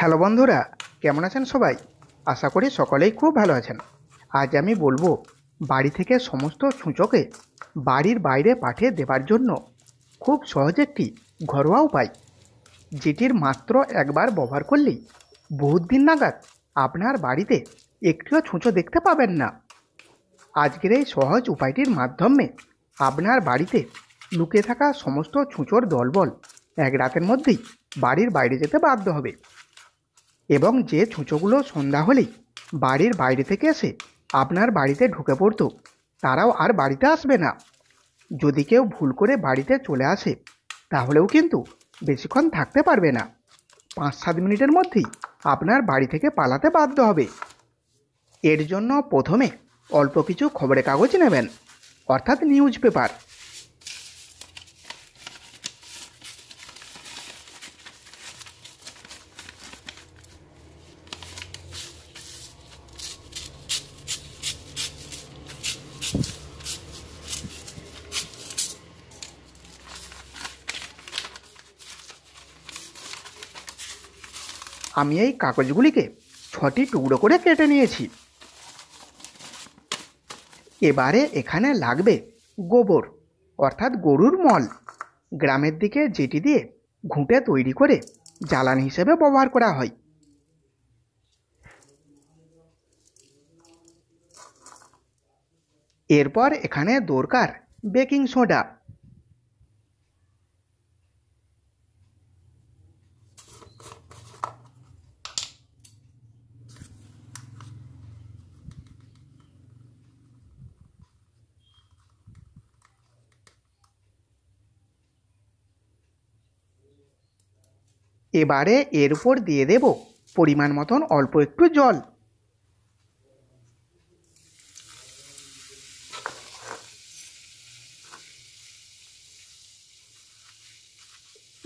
hello বন্ধুরা কেমন আছেন সবাই আশা করি সকলেই খুব ভালো আছেন আজ আমি বলবো বাড়ি থেকে সমস্ত সূচকে বাড়ির বাইরে পাঠিয়ে দেবার জন্য খুব সহজ একটি ঘরোয়া উপায় যেটির মাত্র একবার ব্যবহার করলেই বহুত দিন নাগাদ আপনার বাড়িতে একটিও ছুঁচো দেখতে পাবেন না আজকের এই সহজ উপায়টির মাধ্যমে আপনার বাড়িতে লুকিয়ে থাকা সমস্ত ছুঁচোর দলবল এক রাতের মধ্যেই বাড়ির বাইরে যেতে বাধ্য হবে এবং যে ছুঁচোগুলো সন্ধ্যা হলেই বাড়ির বাইরে থেকে এসে আপনার বাড়িতে ঢুকে পড়তো তারাও আর বাড়িতে আসবে না যদি কেউ ভুল করে বাড়িতে চলে আসে তাহলেও কিন্তু বেশিক্ষণ থাকতে পারবে না পাঁচ সাত মিনিটের মধ্যেই আপনার বাড়ি থেকে পালাতে বাধ্য হবে এর জন্য প্রথমে অল্প কিছু খবরের কাগজ নেবেন অর্থাৎ নিউজ পেপার আমি এই কাগজগুলিকে ছটি টুকরো করে কেটে নিয়েছি এবারে এখানে লাগবে গোবর অর্থাৎ গরুর মল গ্রামের দিকে যেটি দিয়ে ঘুঁটে তৈরি করে জ্বালানি হিসেবে ব্যবহার করা হয় এরপর এখানে দরকার বেকিং সোডা এবারে এর উপর দিয়ে দেব পরিমাণ মতন অল্প একটু জল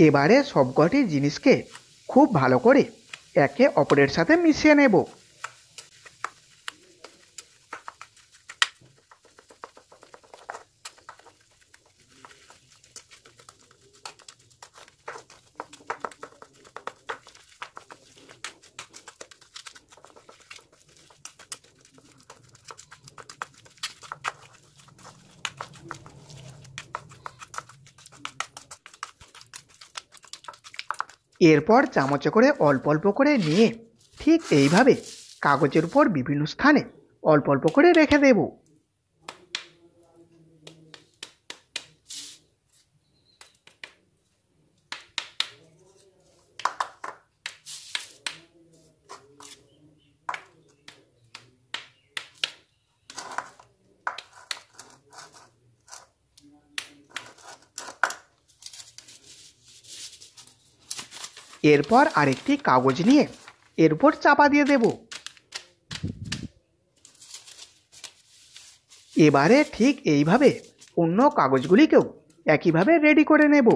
এবারে সবকটি জিনিসকে খুব ভালো করে একে অপরের সাথে মিশিয়ে নেব এরপর চামচে করে অল্প অল্প করে নিয়ে ঠিক এইভাবে কাগজের উপর বিভিন্ন স্থানে অল্প অল্প করে রেখে দেবো এরপর আরেকটি কাগজ নিয়ে এর উপর চাপা দিয়ে দেব এবারে ঠিক এইভাবে অন্য কাগজগুলিকেও একইভাবে রেডি করে নেব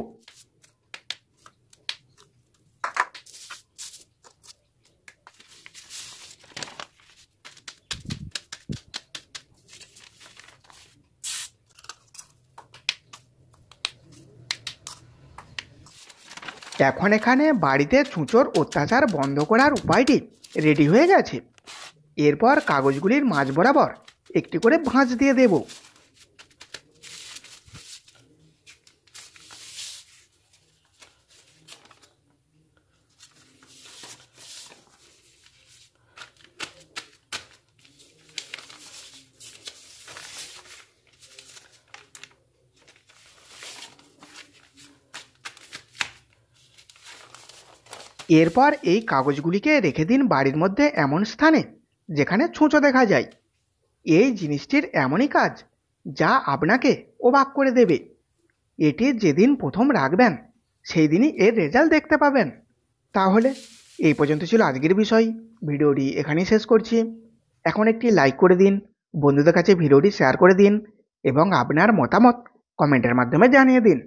এখন এখানে বাড়িতে চুঁচোর অত্যাচার বন্ধ করার উপায়টি রেডি হয়ে গেছে এরপর কাগজগুলির মাঝ বরাবর একটি করে ভাঁজ দিয়ে দেব এরপর এই কাগজগুলিকে রেখে দিন বাড়ির মধ্যে এমন স্থানে যেখানে ছুঁচো দেখা যায় এই জিনিসটির এমনই কাজ যা আপনাকে অবাক করে দেবে এটি যেদিন প্রথম রাখবেন সেই দিনই এর রেজাল্ট দেখতে পাবেন তাহলে এই পর্যন্ত ছিল আজকের বিষয় ভিডিওটি এখানেই শেষ করছি এখন একটি লাইক করে দিন বন্ধুদের কাছে ভিডিওটি শেয়ার করে দিন এবং আপনার মতামত কমেন্টের মাধ্যমে জানিয়ে দিন